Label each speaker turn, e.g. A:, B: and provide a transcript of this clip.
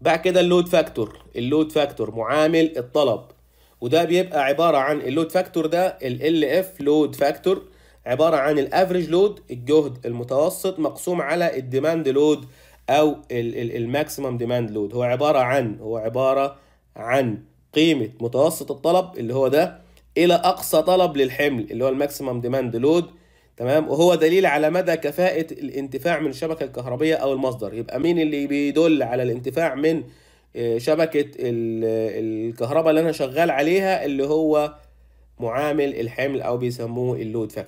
A: بعد كده اللود فاكتور اللود فاكتور معامل الطلب وده بيبقى عباره عن اللود فاكتور ده ال اف لود فاكتور عباره عن الافريج لود الجهد المتوسط مقسوم على الديماند لود او الماكسيمم ديماند لود هو عباره عن هو عباره عن قيمه متوسط الطلب اللي هو ده الى اقصى طلب للحمل اللي هو الماكسيمم ديماند لود تمام وهو دليل على مدى كفاءة الانتفاع من الشبكة الكهربية أو المصدر يبقى مين اللي بيدل على الانتفاع من آه، شبكة الكهرباء اللي أنا شغال عليها اللي هو معامل الحمل أو بيسموه اللود فاكتور